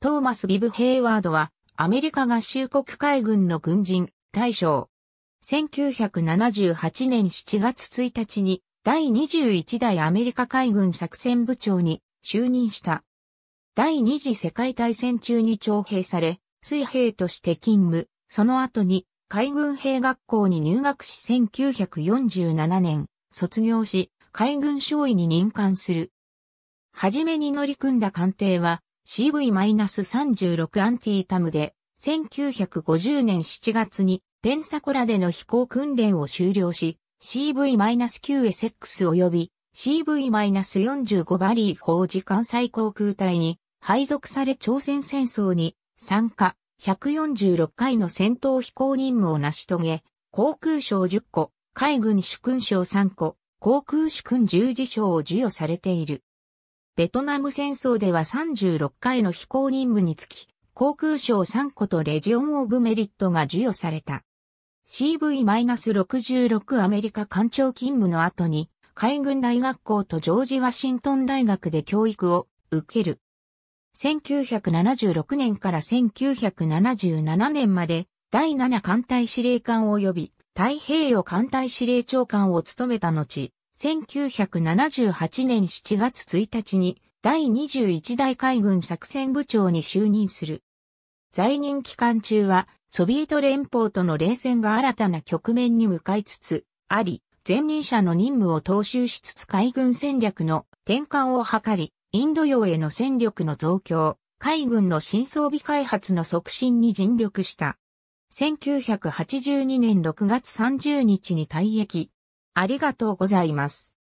トーマス・ビブ・ヘイワードは、アメリカ合衆国海軍の軍人、大将。1978年7月1日に、第21代アメリカ海軍作戦部長に就任した。第二次世界大戦中に徴兵され、水兵として勤務、その後に海軍兵学校に入学し1947年、卒業し、海軍少尉に任官する。はじめに乗り組んだ艦艇は、CV-36 アンティータムで、1950年7月にペンサコラでの飛行訓練を終了し、CV-9SX 及び CV-45 バリー法時間最航空隊に配属され朝鮮戦争に参加146回の戦闘飛行任務を成し遂げ、航空賞10個、海軍主勲賞3個、航空主勲十字賞を授与されている。ベトナム戦争では36回の飛行任務につき、航空賞3個とレジオン・オブ・メリットが授与された。CV-66 アメリカ艦長勤務の後に、海軍大学校とジョージ・ワシントン大学で教育を受ける。1976年から1977年まで第7艦隊司令官及び太平洋艦隊司令長官を務めた後、1978年7月1日に第21代海軍作戦部長に就任する。在任期間中は、ソビエト連邦との冷戦が新たな局面に向かいつつあり、前任者の任務を踏襲しつつ海軍戦略の転換を図り、インド洋への戦力の増強、海軍の新装備開発の促進に尽力した。1982年6月30日に退役、ありがとうございます。